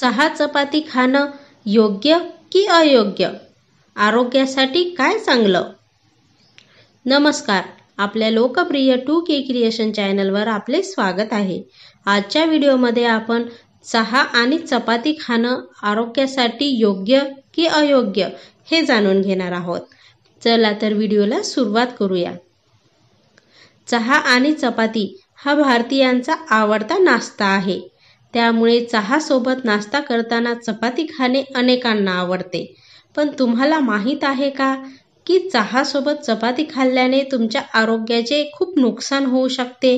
चहा चपाती खाणं योग्य की अयोग्य आरोग्यासाठी काय चांगलं नमस्कार आपल्या लोकप्रिय टू के क्रिएशन चॅनलवर आपले स्वागत आहे आजच्या व्हिडिओमध्ये आपण चहा आणि चपाती खाणं आरोग्यासाठी योग्य की अयोग्य हे जाणून घेणार आहोत चला तर व्हिडिओला सुरुवात करूया चहा आणि चपाती हा भारतीयांचा आवडता नाश्ता आहे त्यामुळे चहासोबत नाश्ता करताना चपाती खाणे अनेकांना आवडते पण तुम्हाला माहीत आहे का की चहासोबत चपाती खाल्ल्याने तुमच्या आरोग्याचे खूप नुकसान होऊ शकते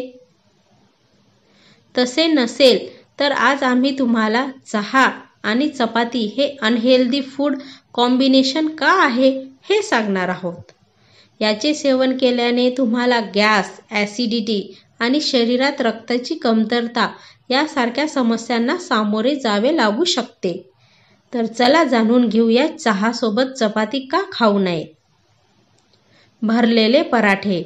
तसे नसेल तर आज आम्ही तुम्हाला चहा आणि चपाती हे अनहेल्दी फूड कॉम्बिनेशन का आहे हे सांगणार आहोत याचे सेवन केल्याने तुम्हाला गॅस ऍसिडिटी आणि शरीरात रक्ताची कमतरता यासारख्या समस्यांना सामोरे जावे लागू शकते तर चला जाणून घेऊया चहासोबत चपाती का खाऊ नये भरलेले पराठे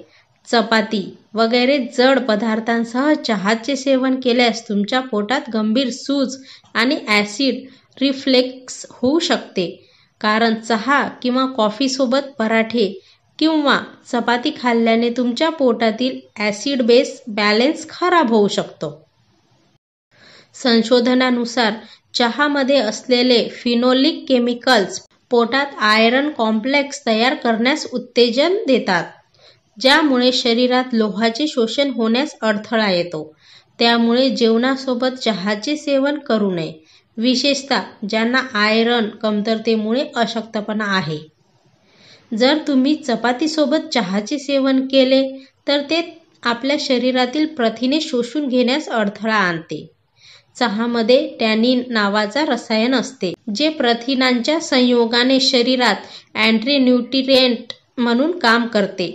चपाती वगैरे जड पदार्थांसह चहाचे सेवन केल्यास तुमच्या पोटात गंभीर सूज आणि ॲसिड रिफ्लेक्स होऊ शकते कारण चहा किंवा कॉफीसोबत पराठे किंवा चपाती खाल्ल्याने तुमच्या पोटातील ॲसिड बेस बॅलेन्स खराब होऊ शकतो संशोधनानुसार चहामध्ये असलेले फिनोलिक केमिकल्स पोटात आयरन कॉम्प्लेक्स तयार करण्यास उत्तेजन देतात ज्यामुळे शरीरात लोहाचे शोषण होण्यास अडथळा येतो त्यामुळे जेवणासोबत चहाचे सेवन करू नये विशेषतः ज्यांना आयरन कमतरतेमुळे अशक्तपणा आहे जर तुम्ही चपातीसोबत चहाचे सेवन केले तर ते आपल्या शरीरातील प्रथिने शोषून घेण्यास अडथळा आणते चहामध्ये टॅनिन नावाचा रसायन असते जे प्रथिनांच्या संयोगाने शरीरात अँट्री म्हणून काम करते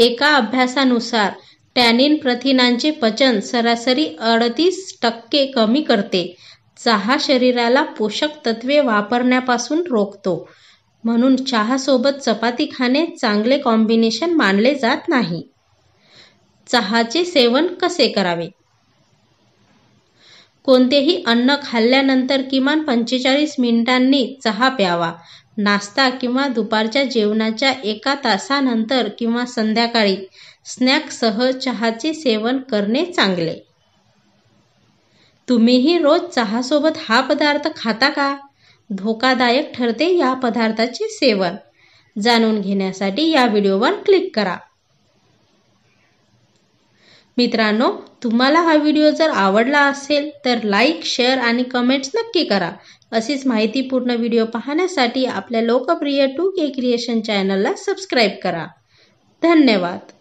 एका अभ्यासानुसार टॅनिन प्रथिनांचे पचन सरासरी अडतीस टक्के कमी करते चहा शरीराला पोषक तत्वे वापरण्यापासून रोखतो म्हणून चहासोबत चपाती खाणे चांगले कॉम्बिनेशन मानले जात नाही चहाचे सेवन कसे करावे कोणतेही अन्न खाल्ल्यानंतर किमान पंचेचाळीस मिनिटांनी चहा प्यावा नाश्ता किंवा दुपारच्या जेवणाच्या एका तासानंतर किंवा संध्याकाळी स्नॅक्ससह चहाचे सेवन करणे चांगले तुम्हीही रोज चहासोबत हा पदार्थ खाता का धोकादायक ठरते या पदार्थाचे सेवन जाणून घेण्यासाठी या व्हिडिओवर क्लिक करा मित्रांनो तुम्हाला हा व्हिडिओ जर आवडला असेल तर लाईक शेअर आणि कमेंट्स नक्की करा अशीच माहितीपूर्ण व्हिडिओ पाहण्यासाठी आपल्या लोकप्रिय टू के क्रिएशन चॅनलला सबस्क्राईब करा धन्यवाद